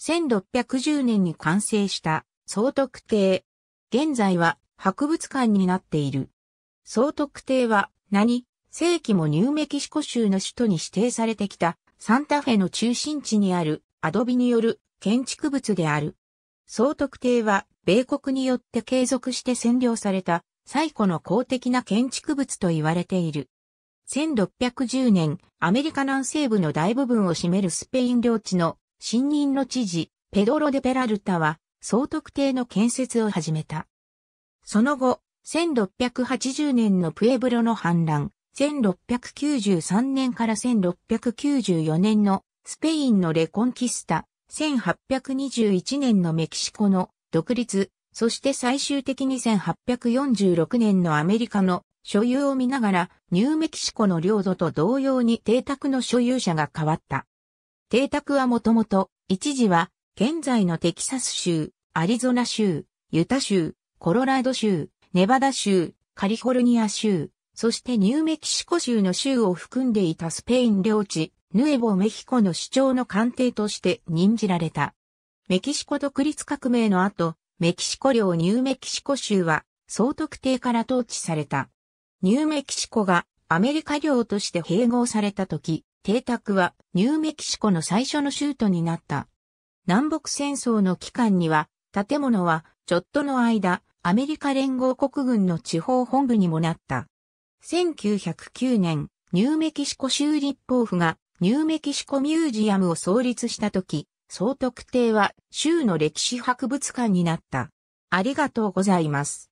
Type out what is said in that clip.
1610年に完成した総督邸。現在は博物館になっている。総督邸は何世紀もニューメキシコ州の首都に指定されてきたサンタフェの中心地にあるアドビによる建築物である。総督邸は米国によって継続して占領された最古の公的な建築物と言われている。1610年、アメリカ南西部の大部分を占めるスペイン領地の新任の知事、ペドロ・デ・ペラルタは、総督邸の建設を始めた。その後、1680年のプエブロの反乱、1693年から1694年のスペインのレコンキスタ、1821年のメキシコの独立、そして最終的に1846年のアメリカの所有を見ながら、ニューメキシコの領土と同様に邸宅の所有者が変わった。邸宅はもともと、一時は、現在のテキサス州、アリゾナ州、ユタ州、コロラド州、ネバダ州、カリフォルニア州、そしてニューメキシコ州の州を含んでいたスペイン領地、ヌエボ・メヒコの主張の官邸として任じられた。メキシコ独立革命の後、メキシコ領ニューメキシコ州は、総督邸から統治された。ニューメキシコがアメリカ領として併合された時、邸宅はニューメキシコの最初の州都になった。南北戦争の期間には、建物はちょっとの間、アメリカ連合国軍の地方本部にもなった。1909年、ニューメキシコ州立法府がニューメキシコミュージアムを創立した時、総特定は州の歴史博物館になった。ありがとうございます。